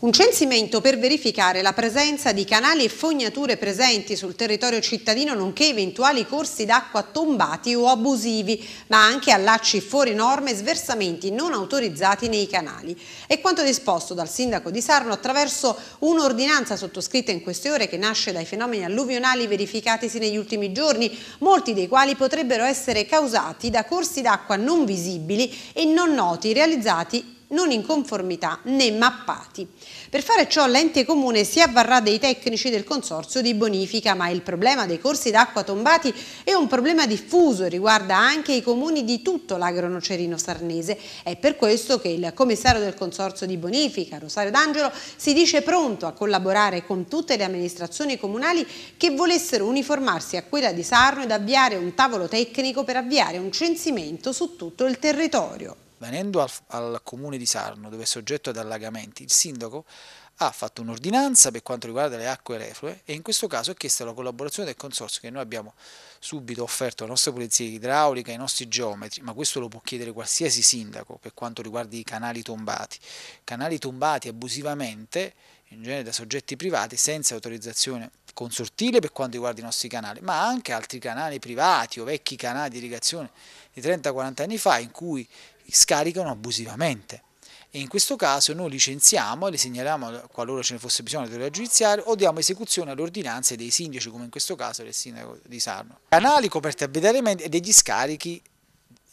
Un censimento per verificare la presenza di canali e fognature presenti sul territorio cittadino nonché eventuali corsi d'acqua tombati o abusivi, ma anche allacci fuori norme e sversamenti non autorizzati nei canali. È quanto disposto dal sindaco di Sarno attraverso un'ordinanza sottoscritta in queste ore che nasce dai fenomeni alluvionali verificatisi negli ultimi giorni, molti dei quali potrebbero essere causati da corsi d'acqua non visibili e non noti realizzati non in conformità né mappati. Per fare ciò l'ente comune si avvarrà dei tecnici del consorzio di bonifica, ma il problema dei corsi d'acqua tombati è un problema diffuso e riguarda anche i comuni di tutto l'agro sarnese. È per questo che il commissario del consorzio di bonifica, Rosario D'Angelo, si dice pronto a collaborare con tutte le amministrazioni comunali che volessero uniformarsi a quella di Sarno ed avviare un tavolo tecnico per avviare un censimento su tutto il territorio. Venendo al, al comune di Sarno, dove è soggetto ad allagamenti, il sindaco ha fatto un'ordinanza per quanto riguarda le acque reflue e in questo caso ha chiesto la collaborazione del consorzio che noi abbiamo subito offerto alla nostra polizia idraulica, ai nostri geometri, ma questo lo può chiedere qualsiasi sindaco per quanto riguarda i canali tombati. Canali tombati abusivamente, in genere da soggetti privati, senza autorizzazione consortile per quanto riguarda i nostri canali, ma anche altri canali privati o vecchi canali di irrigazione di 30-40 anni fa in cui scaricano abusivamente. E in questo caso noi licenziamo e le segnaliamo qualora ce ne fosse bisogno dell'autorità giudiziaria o diamo esecuzione alle ordinanze dei sindaci, come in questo caso del sindaco di Sarno. Canali coperti abitariamente e degli scarichi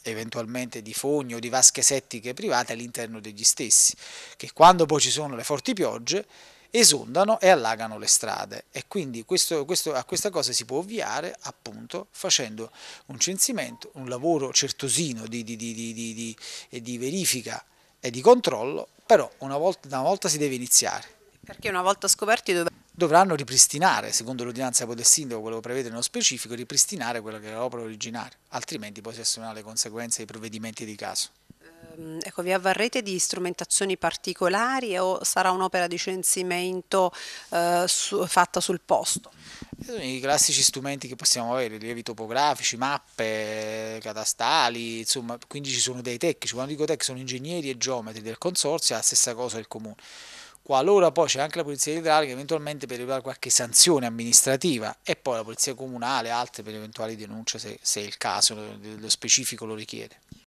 eventualmente di fogni o di vasche settiche private all'interno degli stessi, che quando poi ci sono le forti piogge esondano e allagano le strade e quindi questo, questo, a questa cosa si può ovviare appunto facendo un censimento, un lavoro certosino di, di, di, di verifica e di controllo, però una volta, una volta, si deve iniziare. Perché una volta scoperti dov dovranno ripristinare, secondo l'ordinanza del sindaco, quello che prevede nello specifico, ripristinare quella che era l'opera originaria, altrimenti poi si assumono le conseguenze dei provvedimenti di caso. Ehm, ecco, vi avvarrete di strumentazioni particolari o sarà un'opera di censimento eh, su, fatta sul posto? I classici strumenti che possiamo avere, rilievi topografici, mappe catastali, insomma, quindi ci sono dei tecnici, quando dico tecnici sono ingegneri e geometri del consorzio, è la stessa cosa del comune. Qualora poi c'è anche la polizia idraulica, eventualmente per evitare qualche sanzione amministrativa e poi la polizia comunale, altre per eventuali denunce se, se il caso, eh, lo specifico lo richiede.